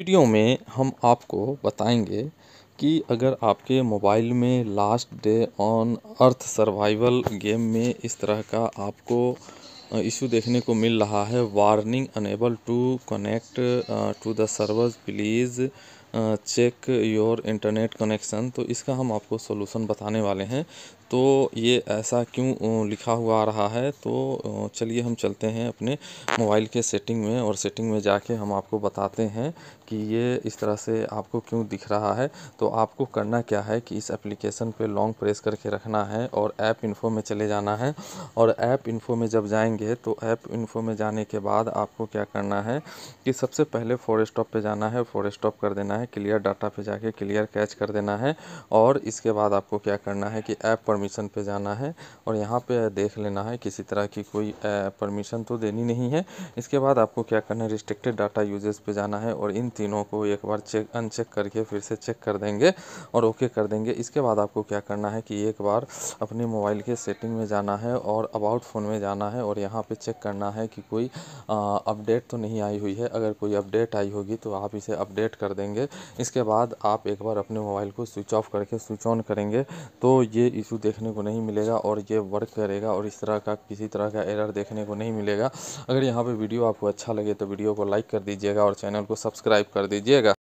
video में हम आपको बताएंगे कि अगर आपके मोबाइल में last day on earth survival game में इस तरह का आपको इशू देखने को मिल रहा है warning unable to connect to the servers please check your internet connection तो इसका हम आपको सोलूसन बताने वाले हैं तो ये ऐसा क्यों लिखा हुआ आ रहा है तो चलिए हम चलते हैं अपने मोबाइल के सेटिंग में और सेटिंग में जाके हम आपको बताते हैं कि ये इस तरह से आपको क्यों दिख रहा है तो आपको करना क्या है कि इस एप्लीकेशन पे लॉन्ग प्रेस करके रखना है और ऐप इन्फो में चले जाना है और ऐप इन्फो में जब जाएंगे तो ऐप इन्फो में जाने के बाद आपको क्या करना है कि सबसे पहले फॉरेस्ट स्टॉप पर जाना है फॉरेस्ट स्टॉप कर देना है है क्लियर डाटा पे जाके क्लियर कैच कर देना है और इसके बाद आपको क्या करना है कि ऐप परमिशन पे जाना है और यहाँ पे देख लेना है किसी तरह की कोई परमिशन तो देनी नहीं है इसके बाद आपको क्या करना है रिस्ट्रिक्टेड डाटा यूजेस पे जाना है और इन तीनों को एक बार चेक अनचेक करके फिर से चेक कर देंगे और ओके कर देंगे इसके बाद आपको क्या करना है कि एक बार अपने मोबाइल के सेटिंग में जाना है और अबाउट फ़ोन में जाना है और यहाँ पर चेक करना है कि कोई अपडेट तो नहीं आई हुई है अगर कोई अपडेट आई होगी तो आप इसे अपडेट कर देंगे इसके बाद आप एक बार अपने मोबाइल को स्विच ऑफ करके स्विच ऑन करेंगे तो ये इशू देखने को नहीं मिलेगा और ये वर्क करेगा और इस तरह का किसी तरह का एरर देखने को नहीं मिलेगा अगर यहाँ पर वीडियो आपको अच्छा लगे तो वीडियो को लाइक कर दीजिएगा और चैनल को सब्सक्राइब कर दीजिएगा